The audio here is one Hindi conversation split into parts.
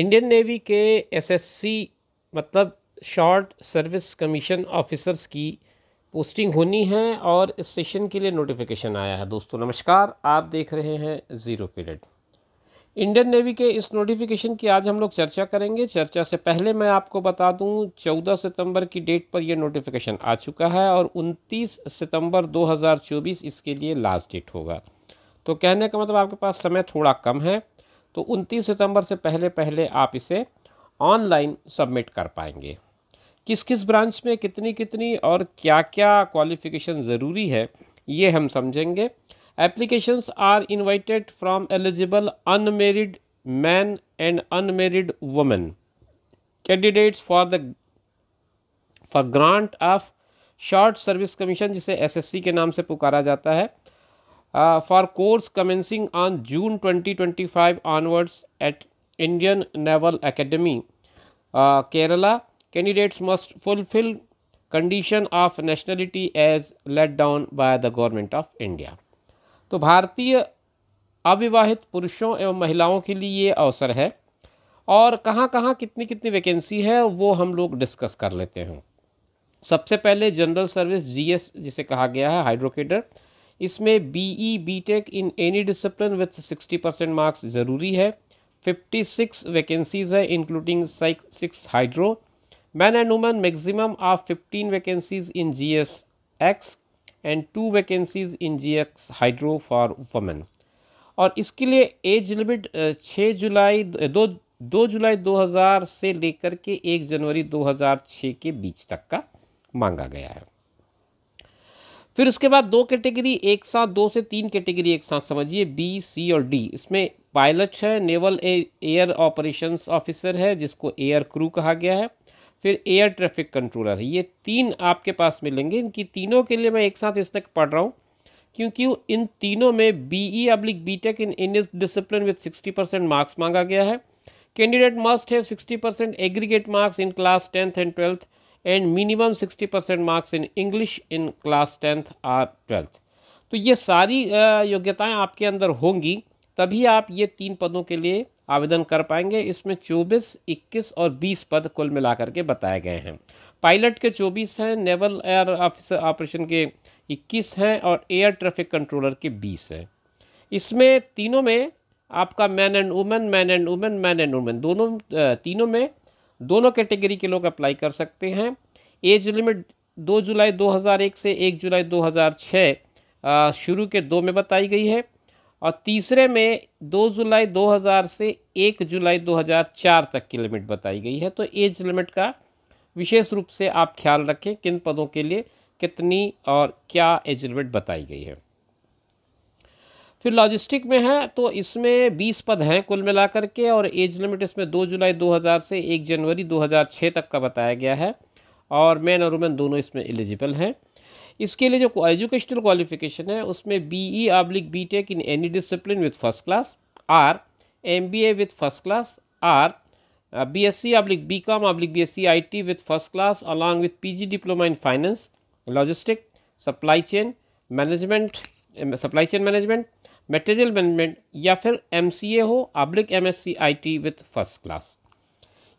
इंडियन नेवी के एसएससी मतलब शॉर्ट सर्विस कमीशन ऑफिसर्स की पोस्टिंग होनी है और इस सेशन के लिए नोटिफिकेशन आया है दोस्तों नमस्कार आप देख रहे हैं ज़ीरो पीरियड इंडियन नेवी के इस नोटिफिकेशन की आज हम लोग चर्चा करेंगे चर्चा से पहले मैं आपको बता दूं 14 सितंबर की डेट पर यह नोटिफिकेशन आ चुका है और 29 सितंबर 2024 इसके लिए लास्ट डेट होगा तो कहने का मतलब आपके पास समय थोड़ा कम है तो 29 सितंबर से पहले पहले आप इसे ऑनलाइन सबमिट कर पाएंगे किस किस ब्रांच में कितनी कितनी और क्या क्या क्वालिफ़िकेशन ज़रूरी है ये हम समझेंगे applications are invited from eligible unmarried man and unmarried women candidates for the for grant of short service commission जिसे एसएससी के नाम से पुकारा जाता है uh, for course commencing on June 2025 onwards at Indian Naval Academy, uh, Kerala. Candidates must fulfill condition of nationality as laid down by the government of India. तो भारतीय अविवाहित पुरुषों एवं महिलाओं के लिए ये अवसर है और कहाँ कहाँ कितनी कितनी वैकेंसी है वो हम लोग डिस्कस कर लेते हैं सबसे पहले जनरल सर्विस जीएस जिसे कहा गया है हाइड्रोकेडर इसमें B E B tech in any discipline with sixty percent marks ज़रूरी है फिफ्टी सिक्स वैकेंसीज़ है including six hydro man and women maximum of fifteen vacancies in G S X and two vacancies in G X hydro for women और इसके लिए एज लिमिट छः जुलाई दो दो जुलाई 2000 से लेकर के एक जनवरी 2006 के बीच तक का मांगा गया है फिर उसके बाद दो कैटेगरी एक साथ दो से तीन कैटेगरी एक साथ समझिए बी सी और डी इसमें पायलट है नेवल एयर ऑपरेशंस ऑफिसर है जिसको एयर क्रू कहा गया है फिर एयर ट्रैफिक कंट्रोलर है ये तीन आपके पास मिलेंगे इनकी तीनों के लिए मैं एक साथ इस तक पढ़ रहा हूँ क्योंकि इन तीनों में B E oblique B tech in in discipline with sixty percent marks मांगा गया है candidate must have sixty percent aggregate marks in class tenth and twelfth and minimum 60 percent marks in English in class tenth or twelfth तो ये सारी योग्यताएं आपके अंदर होंगी तभी आप ये तीन पदों के लिए आवेदन कर पाएंगे इसमें 24, 21 और 20 पद कुल मिलाकर के बताए गए हैं पायलट के 24 हैं नेवल एयर ऑफिसर ऑपरेशन के 21 हैं और एयर ट्रैफिक कंट्रोलर के 20 हैं इसमें तीनों में आपका man and women man and women man and women दोनों तीनों में दोनों कैटेगरी के लोग अप्लाई कर सकते हैं एज लिमिट दो जुलाई 2001 से एक जुलाई 2006 शुरू के दो में बताई गई है और तीसरे में दो जुलाई 2000 से एक जुलाई 2004 तक की लिमिट बताई गई है तो एज लिमिट का विशेष रूप से आप ख्याल रखें किन पदों के लिए कितनी और क्या एज लिमिट बताई गई है फिर लॉजिस्टिक में है तो इसमें बीस पद हैं कुल मिलाकर के और एज लिमिट इसमें दो जुलाई 2000 से एक जनवरी 2006 तक का बताया गया है और मैन और वुमेन दोनों इसमें एलिजिबल हैं इसके लिए जो एजुकेशनल क्वालिफिकेशन है उसमें B E oblique B tech in any discipline with first class or M B A with first class or B S C oblique B com oblique B S C I T with first class along with P G diploma in finance logistic supply chain management supply chain management material management या फिर एम हो oblique M S with first class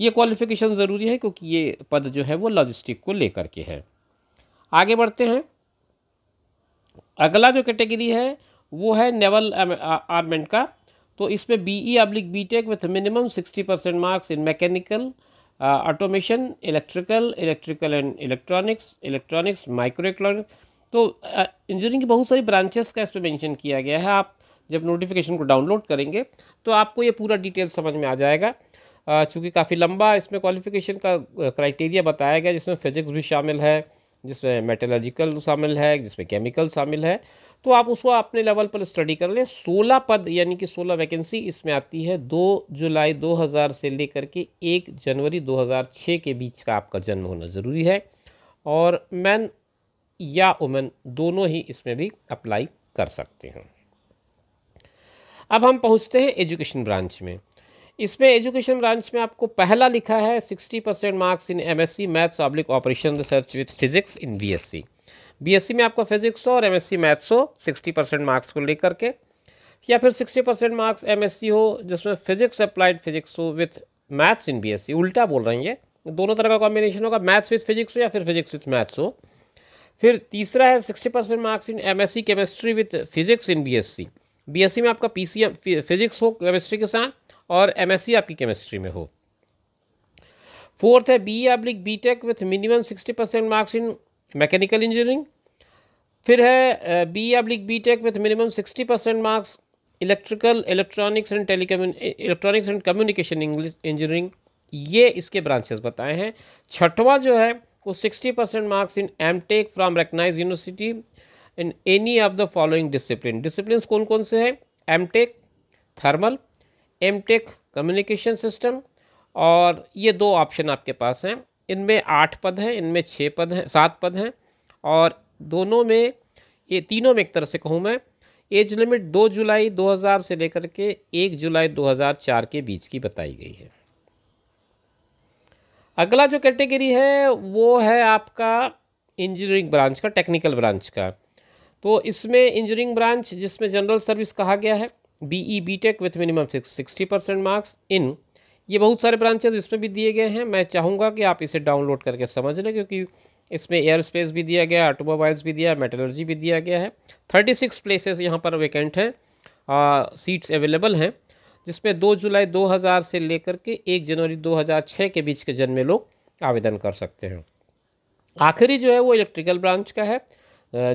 ये क्वालिफिकेशन ज़रूरी है क्योंकि ये पद जो है वो लॉजिस्टिक को लेकर के है आगे बढ़ते हैं अगला जो कैटेगरी है वो है नेवल आर्मेंट का तो इसमें B E oblique B tech with minimum sixty percent marks in mechanical automation electrical electrical and electronics electronics micro electronics तो इंजीनियरिंग की बहुत सारी ब्रांचेस का इस पर मैंशन किया गया है आप जब नोटिफिकेशन को डाउनलोड करेंगे तो आपको ये पूरा डिटेल समझ में आ जाएगा चूँकि काफ़ी लंबा इसमें क्वालिफिकेशन का क्राइटेरिया बताया गया जिसमें फिजिक्स भी शामिल है जिसमें मेटलर्जिकल शामिल है जिसमें केमिकल शामिल है तो आप उसको अपने लेवल पर स्टडी कर लें सोलह पद यानी कि सोलह वैकेंसी इसमें आती है दो जुलाई 2000 से लेकर के एक जनवरी 2006 के बीच का आपका जन्म होना ज़रूरी है और मैन या वुमेन दोनों ही इसमें भी अप्लाई कर सकते हैं अब हम पहुंचते हैं एजुकेशन ब्रांच में इसमें एजुकेशन ब्रांच में आपको पहला लिखा है 60 percent marks in MSc maths public operation research with physics in BSc BSc में आपको फिजिक्स हो और एमएससी मैथ्स हो 60 परसेंट मार्क्स को लेकर के या फिर 60 परसेंट मार्क्स एमएससी हो जिसमें फिजिक्स अप्लाइड फिजिक्स हो विथ मैथ्स इन सी उल्टा बोल रही है दोनों तरह का कॉम्बिनेशन होगा मैथ्स विथ फिजिक्स या फिर फिजिक्स विथ मैथ्स हो फिर तीसरा है sixty percent marks in M S C chemistry with physics in B S C B S C में आपका पी सी फिजिक्स हो केमिस्ट्री के साथ और एम एस सी आपकी केमिस्ट्री में हो फोर्थ है B oblique B tech with minimum sixty percent marks in mechanical engineering फिर है B oblique B tech with minimum sixty percent marks electrical electronics and tele electronics and communication English engineering ये इसके ब्रांचेस बताए हैं छठवां जो है को 60 percent marks in M tech from recognise university in any of the following discipline discipline कौन कौन से हैं M tech thermal M tech communication system और ये दो ऑप्शन आपके पास हैं इनमें आठ पद हैं इनमें छः पद हैं सात पद हैं और दोनों में ये तीनों में एक तरह से कहूँ मैं एज लिमिट 2 जुलाई 2000 से लेकर के 1 जुलाई 2004 के बीच की बताई गई है अगला जो कैटेगरी है वो है आपका इंजीनियरिंग ब्रांच का टेक्निकल ब्रांच का तो इसमें इंजीनियरिंग ब्रांच जिसमें जनरल सर्विस कहा गया है B E B tech with minimum sixty percent marks in ये बहुत सारे ब्रांचेज इसमें भी दिए गए हैं मैं चाहूँगा कि आप इसे डाउनलोड करके समझ लें क्योंकि इसमें एयर स्पेस भी दिया गया ऑटोमोबाइल्स भी दिया मेटलर्जी भी दिया गया है थर्टी सिक्स प्लेसेस यहाँ पर वेकेंट हैं सीट्स अवेलेबल हैं जिसमें 2 जुलाई 2000 से लेकर के 1 जनवरी 2006 के बीच के जन्मे लोग आवेदन कर सकते हैं आखिरी जो है वो इलेक्ट्रिकल ब्रांच का है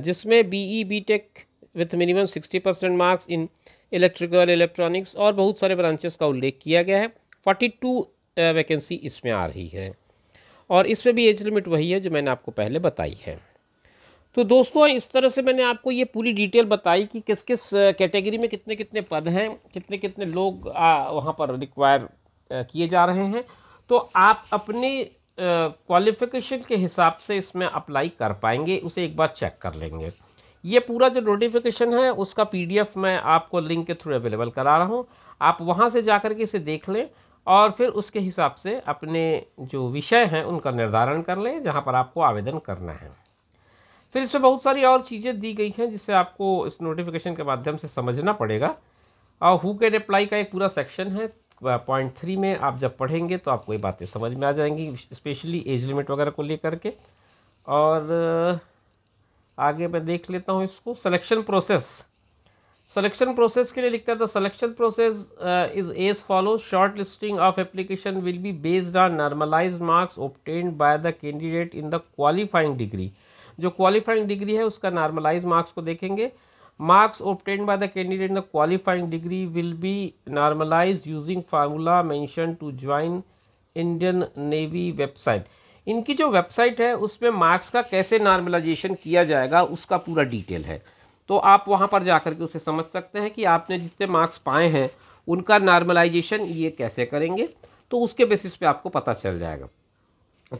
जिसमें B E B tech with minimum 60 percent marks in electrical electronics और बहुत सारे ब्रांचेस का उल्लेख किया गया है 42 वैकेंसी इसमें आ रही है और इसमें भी एज लिमिट वही है जो मैंने आपको पहले बताई है तो दोस्तों इस तरह से मैंने आपको ये पूरी डिटेल बताई कि किस किस कैटेगरी में कितने कितने पद हैं कितने कितने लोग वहाँ पर रिक्वायर किए जा रहे हैं तो आप अपने क्वालिफ़िकेशन के हिसाब से इसमें अप्लाई कर पाएंगे उसे एक बार चेक कर लेंगे ये पूरा जो नोटिफिकेशन है उसका पीडीएफ मैं आपको लिंक के थ्रू अवेलेबल करा रहा हूँ आप वहाँ से जा कर के इसे देख लें और फिर उसके हिसाब से अपने जो विषय हैं उनका निर्धारण कर लें जहाँ पर आपको आवेदन करना है फिर इसमें बहुत सारी और चीज़ें दी गई हैं जिससे आपको इस नोटिफिकेशन के माध्यम से समझना पड़ेगा और हु के रिप्लाई का एक पूरा सेक्शन है पॉइंट थ्री में आप जब पढ़ेंगे तो आपको ये बातें समझ में आ जाएंगी स्पेशली एज लिमिट वगैरह को लेकर के और आगे मैं देख लेता हूँ इसको सलेक्शन प्रोसेस सलेक्शन प्रोसेस के लिए लिखता था selection process is as follow short listing of application will be based on normalise marks obtained by the candidate in the qualifying degree जो क्वालिफाइंग डिग्री है उसका नॉर्मलाइज मार्क्स को देखेंगे marks obtained by the candidate in the qualifying degree will be normalise using formula mentioned to join Indian Navy website इनकी जो वेबसाइट है उसमें मार्क्स का कैसे नॉर्मलाइजेशन किया जाएगा उसका पूरा डिटेल है तो आप वहाँ पर जा के उसे समझ सकते हैं कि आपने जितने मार्क्स पाए हैं उनका नॉर्मलाइजेशन ये कैसे करेंगे तो उसके बेसिस पे आपको पता चल जाएगा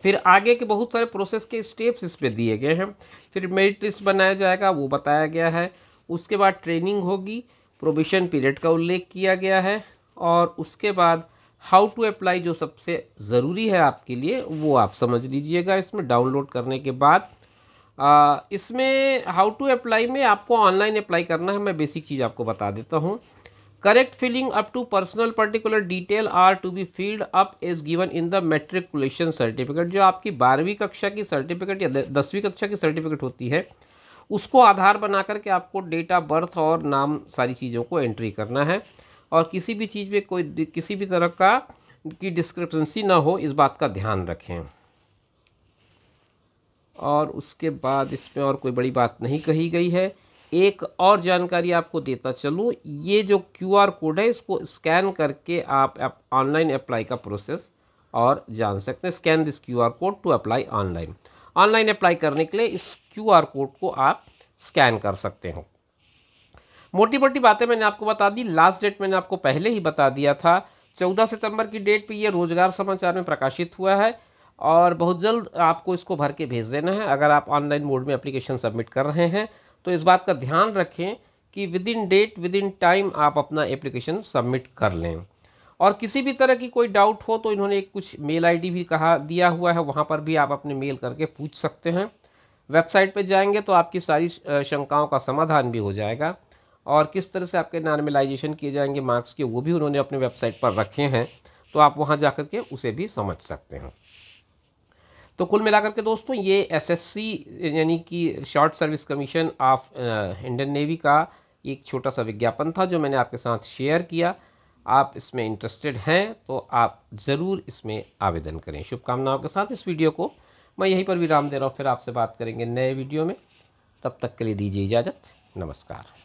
फिर आगे के बहुत सारे प्रोसेस के स्टेप्स इस पर दिए गए हैं फिर मेरिट लिस्ट बनाया जाएगा वो बताया गया है उसके बाद ट्रेनिंग होगी प्रोबिशन पीरियड का उल्लेख किया गया है और उसके बाद हाउ टू अप्लाई जो सबसे ज़रूरी है आपके लिए वो आप समझ लीजिएगा इसमें डाउनलोड करने के बाद आ, इसमें हाउ टू अप्लाई में आपको ऑनलाइन अप्लाई करना है मैं बेसिक चीज़ आपको बता देता हूँ correct filling up to personal particular detail are to be filled up is given in the matriculation certificate जो आपकी बारहवीं कक्षा की सर्टिफिकेट या दसवीं कक्षा की सर्टिफिकेट होती है उसको आधार बना करके आपको डेट ऑफ बर्थ और नाम सारी चीज़ों को एंट्री करना है और किसी भी चीज़ में कोई किसी भी तरह का की डिस्क्रिप्सी ना हो इस बात का ध्यान रखें और उसके बाद इसमें और कोई बड़ी बात नहीं कही गई है एक और जानकारी आपको देता चलूँ ये जो क्यूआर कोड है इसको स्कैन करके आप ऑनलाइन अप्लाई का प्रोसेस और जान सकते हैं scan this QR code to apply online online apply करने के लिए इस क्यूआर कोड को आप स्कैन कर सकते हो मोटी मोटी बातें मैंने आपको बता दी लास्ट डेट मैंने आपको पहले ही बता दिया था चौदह सितंबर की डेट पे ये रोजगार समाचार में प्रकाशित हुआ है और बहुत जल्द आपको इसको भर के भेज देना है अगर आप ऑनलाइन मोड में एप्लीकेशन सबमिट कर रहे हैं तो इस बात का ध्यान रखें कि within date within time आप अपना एप्लीकेशन सबमिट कर लें और किसी भी तरह की कोई डाउट हो तो इन्होंने एक कुछ मेल आईडी भी कहा दिया हुआ है वहाँ पर भी आप अपने मेल करके पूछ सकते हैं वेबसाइट पर जाएंगे तो आपकी सारी शंकाओं का समाधान भी हो जाएगा और किस तरह से आपके नॉर्मलाइजेशन किए जाएंगे मार्क्स के वो भी उन्होंने अपने वेबसाइट पर रखे हैं तो आप वहाँ जा के उसे भी समझ सकते हैं तो कुल मिलाकर के दोस्तों ये एसएससी यानी कि short service commission of Indian Navy का एक छोटा सा विज्ञापन था जो मैंने आपके साथ शेयर किया आप इसमें इंटरेस्टेड हैं तो आप ज़रूर इसमें आवेदन करें शुभकामनाओं के साथ इस वीडियो को मैं यहीं पर विराम दे रहा हूँ फिर आपसे बात करेंगे नए वीडियो में तब तक के लिए दीजिए इजाज़त नमस्कार